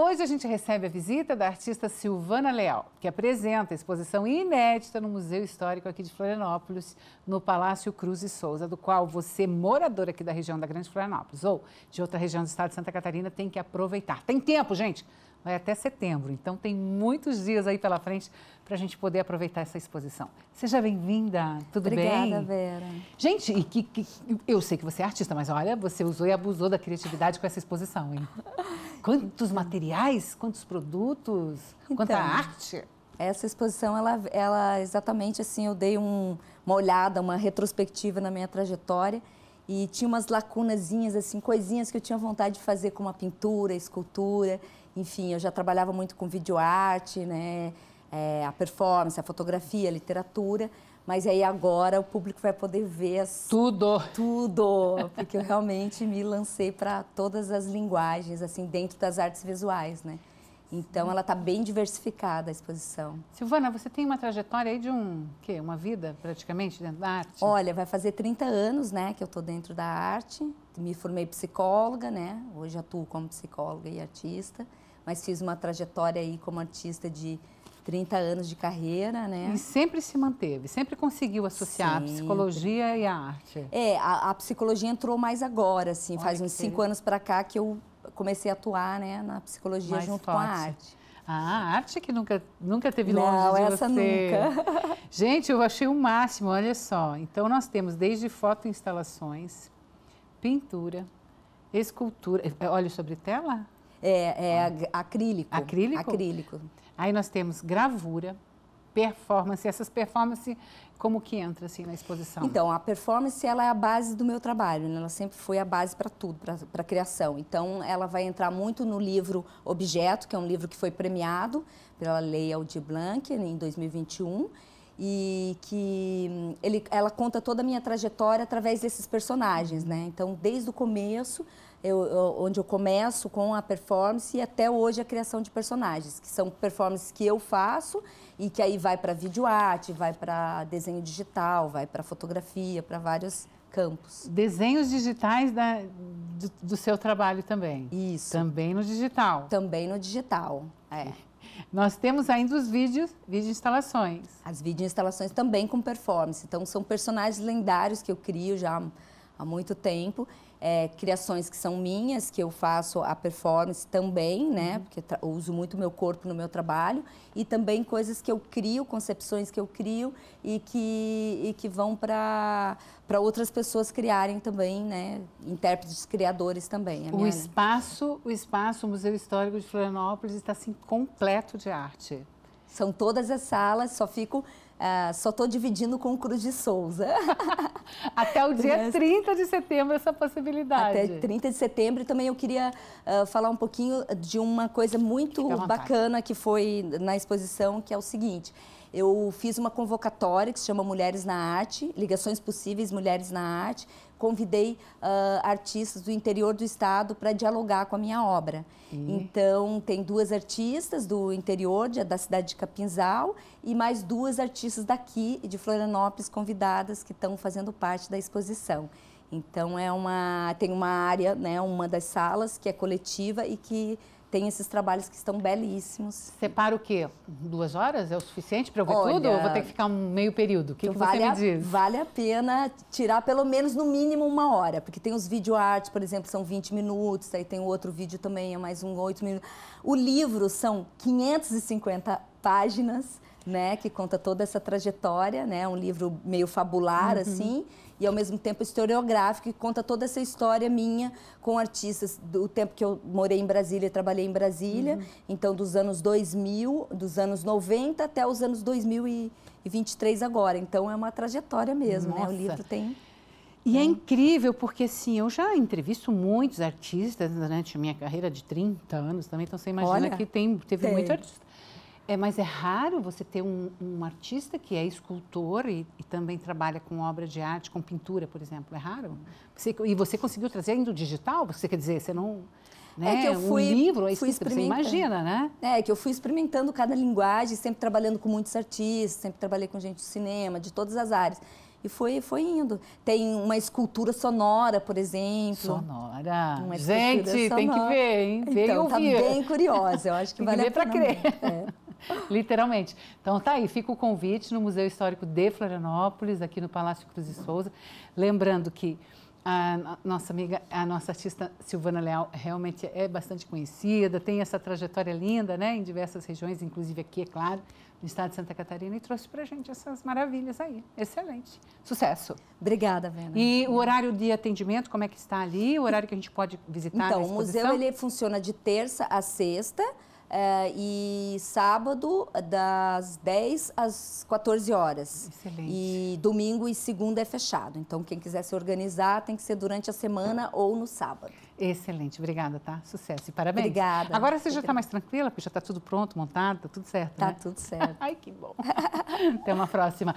Hoje a gente recebe a visita da artista Silvana Leal, que apresenta a exposição inédita no Museu Histórico aqui de Florianópolis, no Palácio Cruz e Souza, do qual você, morador aqui da região da Grande Florianópolis ou de outra região do estado de Santa Catarina, tem que aproveitar. Tem tempo, gente! Vai até setembro, então tem muitos dias aí pela frente para a gente poder aproveitar essa exposição. Seja bem-vinda, tudo Obrigada, bem? Obrigada, Vera. Gente, e que, que, eu sei que você é artista, mas olha, você usou e abusou da criatividade com essa exposição, hein? Quantos materiais, quantos produtos, então, quanta arte. Essa exposição, ela, ela exatamente assim, eu dei um, uma olhada, uma retrospectiva na minha trajetória e tinha umas lacunazinhas, assim, coisinhas que eu tinha vontade de fazer, como a pintura, a escultura, enfim, eu já trabalhava muito com videoarte, né, é, a performance, a fotografia, a literatura, mas aí agora o público vai poder ver as... tudo, tudo, porque eu realmente me lancei para todas as linguagens, assim, dentro das artes visuais, né? Então ela está bem diversificada a exposição. Silvana, você tem uma trajetória aí de um quê? Uma vida praticamente dentro da arte? Olha, vai fazer 30 anos, né, que eu estou dentro da arte. Me formei psicóloga, né? Hoje atuo como psicóloga e artista, mas fiz uma trajetória aí como artista de 30 anos de carreira, né? E sempre se manteve, sempre conseguiu associar sempre. a psicologia e a arte. É, a, a psicologia entrou mais agora, assim, Olha faz uns cinco anos para cá que eu comecei a atuar, né, na psicologia mais junto forte. com a arte. Ah, a arte que nunca, nunca teve longe Não, de essa você. nunca. Gente, eu achei o máximo, olha só. Então, nós temos desde fotoinstalações, pintura, escultura... É, olha, sobre tela? É, é ah. acrílico. Acrílico? Acrílico. Aí nós temos gravura, performance. Essas performances, como que entra assim na exposição? Então, a performance ela é a base do meu trabalho, né? ela sempre foi a base para tudo, para a criação. Então, ela vai entrar muito no livro Objeto, que é um livro que foi premiado pela Lei Aldir Blanc né, em 2021 e que hum, ele, ela conta toda a minha trajetória através desses personagens, né? Então, desde o começo, eu, eu, onde eu começo com a performance e até hoje a criação de personagens, que são performances que eu faço e que aí vai para vídeo arte vai para desenho digital, vai para fotografia, para vários campos. Desenhos digitais da, né, do, do, seu trabalho também? Isso. Também no digital? Também no digital, é. Nós temos ainda os vídeos, vídeo instalações. As vídeo instalações também com performance. Então, são personagens lendários que eu crio já há muito tempo. É, criações que são minhas, que eu faço a performance também, né? Uhum. Porque eu uso muito meu corpo no meu trabalho. E também coisas que eu crio, concepções que eu crio e que, e que vão para outras pessoas criarem também, né? Intérpretes, criadores também. o, espaço, o espaço, o Museu Histórico de Florianópolis está assim completo de arte. São todas as salas, só fico Uh, só estou dividindo com o Cruz de Souza. Até o dia 30 de setembro, essa possibilidade. Até 30 de setembro. E também eu queria uh, falar um pouquinho de uma coisa muito bacana que foi na exposição, que é o seguinte. Eu fiz uma convocatória que se chama Mulheres na Arte, Ligações Possíveis Mulheres na Arte, convidei uh, artistas do interior do estado para dialogar com a minha obra. Então, tem duas artistas do interior, de, da cidade de Capinzal, e mais duas artistas daqui, de Florianópolis, convidadas, que estão fazendo parte da exposição. Então, é uma, tem uma área, né, uma das salas que é coletiva e que tem esses trabalhos que estão belíssimos. Separa o quê? Duas horas é o suficiente para eu ver Olha, tudo? Ou vou ter que ficar um meio período? O que, então que vale você me diz? A, vale a pena tirar pelo menos no mínimo uma hora, porque tem os videoartes, por exemplo, são 20 minutos, aí tem o outro vídeo também, é mais um 8 minutos. O livro são 550 páginas, né, que conta toda essa trajetória, né, um livro meio fabular uhum. assim, e ao mesmo tempo historiográfico que conta toda essa história minha com artistas do tempo que eu morei em Brasília, trabalhei em Brasília, uhum. então dos anos 2000, dos anos 90 até os anos 2023 agora. Então é uma trajetória mesmo, Nossa. né? O livro tem e é incrível porque, assim, eu já entrevisto muitos artistas durante a minha carreira de 30 anos também, então você imagina Olha, que tem, teve tem. muito artista. É, mas é raro você ter um, um artista que é escultor e, e, também trabalha com obra de arte, com pintura, por exemplo. É raro. Você, e você conseguiu trazer ainda o digital? Você quer dizer, você não. É né? É que eu fui, um livro, é fui escrita, você imagina, né? É que eu fui experimentando cada linguagem, sempre trabalhando com muitos artistas, sempre trabalhei com gente do cinema, de todas as áreas. E foi, foi indo. Tem uma escultura sonora, por exemplo. Sonora. gente, sonora. tem que ver, hein? Então, Veio tá ouvir. bem curiosa. Eu acho que tem vale que ver a pena. Pra crer. É. Literalmente. Então tá aí, fica o convite no Museu Histórico de Florianópolis, aqui no Palácio Cruz de Souza. Lembrando que a nossa amiga, a nossa artista Silvana Leal realmente é bastante conhecida, tem essa trajetória linda, né, em diversas regiões, inclusive aqui, é claro, no estado de Santa Catarina, e trouxe pra gente essas maravilhas aí. Excelente. Sucesso. Obrigada, Vena. E o horário de atendimento, como é que está ali? O horário que a gente pode visitar Então, o museu, ele funciona de terça a sexta, é, e sábado, das 10 às 14 horas. Excelente. E domingo e segunda é fechado. Então, quem quiser se organizar tem que ser durante a semana ou no sábado. Excelente, obrigada, tá? Sucesso e parabéns. Obrigada. Agora você já está mais tranquila, porque já está tudo pronto, montado, tá tudo certo. Tá né? tudo certo. Ai, que bom. Até uma próxima.